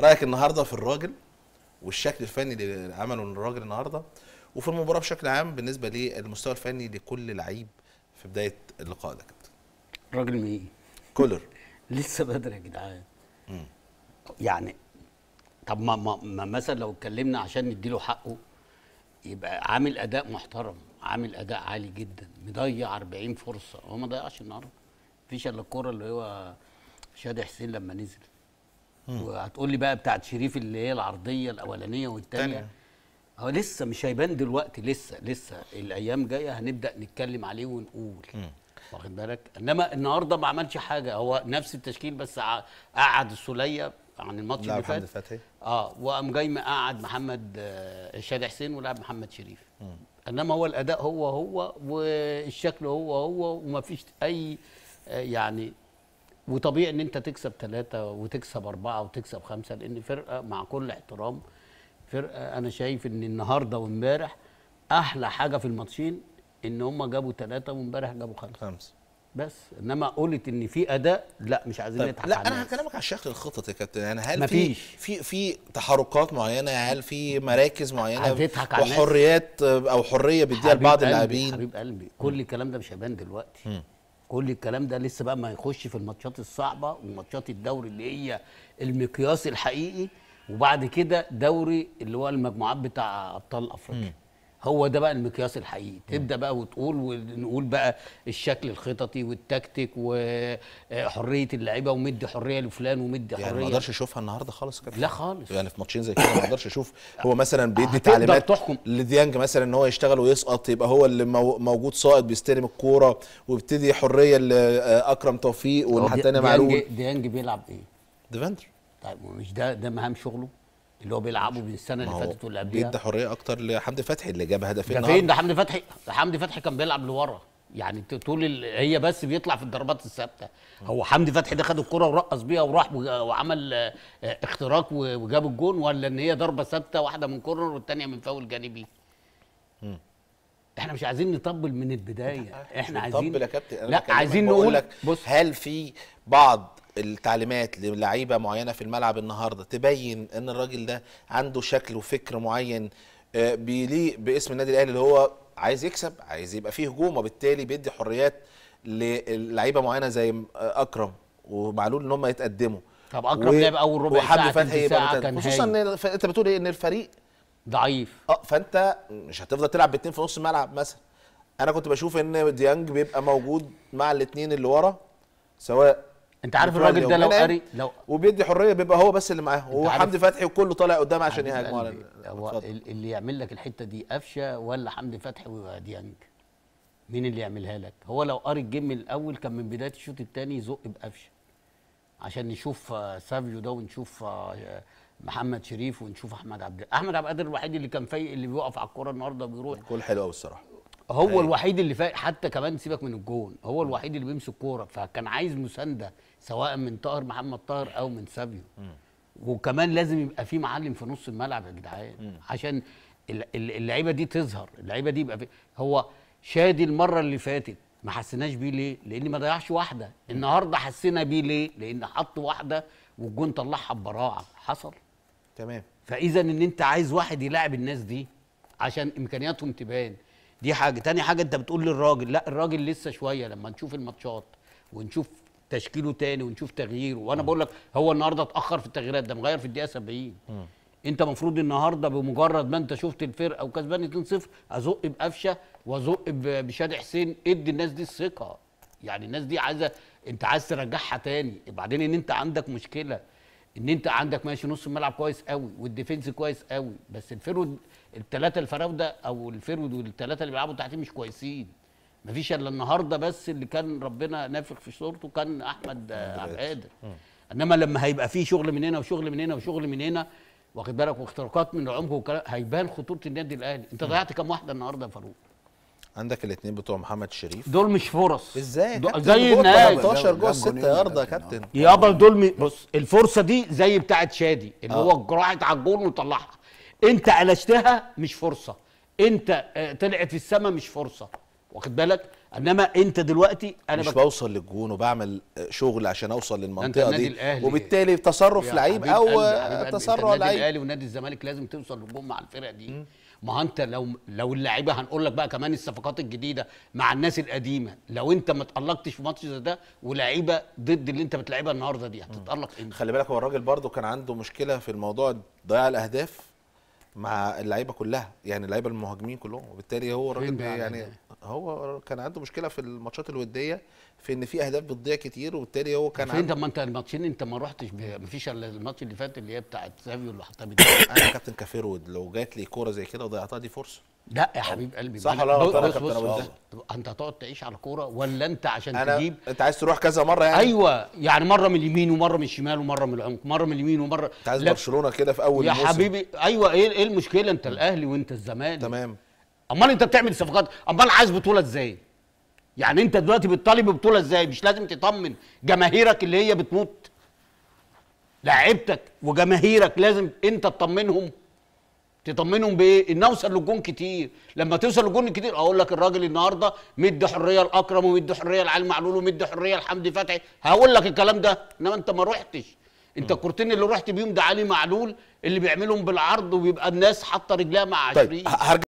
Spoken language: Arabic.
رايك النهارده في الراجل والشكل الفني اللي عمله الراجل النهارده وفي المباراه بشكل عام بالنسبه للمستوى الفني لكل لعيب في بدايه اللقاء ده كابتن راجل مين كولر لسه بدري يا جدعان يعني طب ما, ما مثلا لو اتكلمنا عشان نديله حقه يبقى عامل اداء محترم عامل اداء عالي جدا مضيع 40 فرصه هو ما ضيعش النهارده مفيش الا الكوره اللي هو شادي حسين لما نزل وهتقول لي بقى بتاعت شريف اللي هي العرضيه الاولانيه والثانيه هو لسه مش هيبان دلوقتي لسه لسه الايام جايه هنبدا نتكلم عليه ونقول واخد بالك انما النهارده ما عملش حاجه هو نفس التشكيل بس قعد السوليه عن الماتش اللي فات فتحي اه وقام جاي مقعد محمد آه، شادي حسين ولعب محمد شريف م. انما هو الاداء هو هو والشكل هو هو وما فيش اي آه، يعني وطبيعي ان انت تكسب ثلاثه وتكسب اربعه وتكسب خمسه لان فرقه مع كل احترام فرقه انا شايف ان النهارده وامبارح احلى حاجه في الماتشين ان هم جابوا ثلاثه وامبارح جابوا خمسه خمسه بس انما قلت ان في اداء لا مش عايزين طيب نضحك لا انا هكلمك على شكل الخطط يا كابتن يعني هل في في في تحركات معينه هل في مراكز معينه هتضحك وحريات او حريه بيديها لبعض اللاعبين حبيب قلبي كل الكلام ده مش هيبان دلوقتي م. كل الكلام ده لسه بقى ما يخش في الماتشات الصعبه وماتشات الدوري اللي هي المقياس الحقيقي وبعد كده دوري اللي هو المجموعات بتاع ابطال افريقيا هو ده بقى المقياس الحقيقي تبدا بقى وتقول ونقول بقى الشكل الخططي والتكتيك وحريه اللعيبه ومدي حريه لفلان ومدي حريه يعني ما اقدرش اشوفها النهارده خالص كده لا خالص يعني في ماتشين زي كده ما اقدرش اشوف هو مثلا بيدي تعليمات تحكم لديانج مثلا ان هو يشتغل ويسقط يبقى هو اللي موجود صائد بيستلم الكوره ويبتدي حريه لاكرم آه، توفيق ولحد تاني معلول ديانج بيلعب ايه؟ ديفندر طيب مش ده ده مهام شغله؟ اللي هو بيلعبه من السنه اللي فاتت واللي قبلها بيدي حريه اكتر لحمدي فتحي اللي جاب هدفين فين ده حمدي فتحي حمدي فتحي كان بيلعب لورا يعني طول ال... هي بس بيطلع في الضربات الثابته هو حمدي فتحي ده خد الكره ورقص بيها وراح وعمل آه، اختراق وجاب الجون ولا ان هي ضربه ثابته واحده من كورنر والثانيه من فاول جانبي احنا مش عايزين نطبل من البدايه احنا عايزين نطبل يا كابتن لا عايزين نقول لك بص هل في بعض التعليمات للعيبه معينه في الملعب النهارده تبين ان الراجل ده عنده شكل وفكر معين آه، بيليق باسم النادي الاهلي اللي هو عايز يكسب عايز يبقى فيه هجوم وبالتالي بيدي حريات للعيبه معينه زي آه، اكرم ومعلول ان هم يتقدموا طب اكرم و... لعب اول ربع ساعه فتحي خصوصا ان انت بتقول ايه ان الفريق ضعيف اه فانت مش هتفضل تلعب باتنين في نص الملعب مثلا انا كنت بشوف ان ديانج بيبقى موجود مع الاثنين اللي ورا سواء انت عارف الراجل ده لو قري لو وبيدي حريه بيبقى هو بس اللي معاه وحمدي فتحي وكله طالع قدام عشان يهاجم على هو اللي يعمل لك الحته دي قفشه ولا حمدي فتحي وديانج مين اللي يعملها لك هو لو قري الجيم الاول كان من بدايه الشوط الثاني يزق بقفشه عشان نشوف آه، سافيو ده ونشوف آه، محمد شريف ونشوف احمد عبد احمد عبد القادر الوحيد اللي كان فايق اللي بيوقف على الكوره النهارده بيروح كل حلو قوي الصراحه هو أيوة. الوحيد اللي فا... حتى كمان سيبك من الجون هو الوحيد اللي بيمسك كوره فكان عايز مسانده سواء من طاهر محمد طاهر او من سابيو وكمان لازم يبقى في معلم في نص الملعب يا جدعان عشان اللعيبه دي تظهر اللعيبه دي يبقى في هو شادي المره اللي فاتت ما حسيناش بيه ليه؟ لان ما ضيعش واحده، النهارده حسينا بيه ليه؟ لان حط واحده والجون طلعها ببراعه، حصل. تمام. فاذا ان انت عايز واحد يلاعب الناس دي عشان امكانياتهم تبان، دي حاجه تاني حاجه انت بتقول للراجل لا الراجل لسه شويه لما نشوف الماتشات ونشوف تشكيله تاني ونشوف تغييره وانا بقول لك هو النهارده اتاخر في التغييرات ده مغير في الدقيقه 70 انت المفروض النهارده بمجرد ما انت شفت الفرقه وكسبان 2-0 ازق بقفشه وازق بشاد حسين ادي الناس دي الثقه يعني الناس دي عايزه انت عايز ترجعها تاني وبعدين ان انت عندك مشكله ان انت عندك ماشي نص الملعب كويس قوي والديفنس كويس قوي بس الفيرود الثلاثه الفراوده او الفيرود والثلاثه اللي بيلعبوا تحتيه مش كويسين مفيش الا النهارده بس اللي كان ربنا نافخ في صورته كان احمد عبد القادر انما لما هيبقى فيه شغل من هنا وشغل من هنا وشغل من هنا واخد بالك واختراقات من العمق هيبان خطوره النادي الاهلي انت ضيعت كام واحده النهارده يا فاروق عندك الاثنين بتوع محمد شريف دول مش فرص ازاي زي النهائي 13 جوه الست ياردة آه. يا كابتن يابا دول مي... بص الفرصه دي زي بتاعه شادي اللي آه. هو راحت على الجون وطلعها انت قلشتها مش فرصه انت آه، طلعت في السماء مش فرصه واخد بالك انما انت دلوقتي انا مش بك... بوصل للجون وبعمل آه، شغل عشان اوصل للمنطقه دي وبالتالي تصرف لعيب او تصرف لعيب النادي الاهلي ونادي الزمالك لازم توصل للجون مع الفرق دي م. ما انت لو لو اللعيبه هنقول لك بقى كمان الصفقات الجديده مع الناس القديمه لو انت ما اتالقتش في ماتش زي ده ولعيبه ضد اللي انت بتلعبها النهارده دي هتتالق انت خلي بالك هو الراجل برده كان عنده مشكله في الموضوع ضياع الاهداف مع اللعيبه كلها يعني اللعيبه المهاجمين كلهم وبالتالي هو الراجل يعني, يعني هو كان عنده مشكله في الماتشات الوديه في ان في اهداف بتضيع كتير وبالتالي هو كان عنده طب ما انت الماتشين انت ما رحتش ما فيش الا الماتش اللي فات اللي هي بتاعت سافيو اللي حطها انا كابتن كافيرود لو جات لي كوره زي كده وضيعتها دي فرصه لا يا حبيب قلبي صح ولا غلط بص انت هتقعد تعيش على الكوره ولا انت عشان أنا تجيب انت عايز تروح كذا مره يعني ايوه يعني مره من اليمين ومره من الشمال ومره من العمق مره من اليمين ومره انت عايز برشلونه كده في اول يا الموسم يا حبيبي ايوه إيه،, ايه المشكله انت الاهلي وانت الزمالك تمام امال انت بتعمل صفقات امال عايز بطوله ازاي يعني انت دلوقتي بتطالب ببطوله ازاي مش لازم تطمن جماهيرك اللي هي بتموت لعيبتك وجماهيرك لازم انت تطمنهم تطمنهم بايه؟ ان اوصل للجون كتير، لما توصل للجون كتير اقول لك الراجل النهارده مدي حريه لاكرم ومدي حريه لعلي معلول ومدي حريه لحمدي فتحي، هقول لك الكلام ده، انما انت ما رحتش. انت الكورتين اللي رحت بيهم ده علي معلول اللي بيعملهم بالعرض وبيبقى الناس حاطه رجلها مع طيب، عشرين طيب.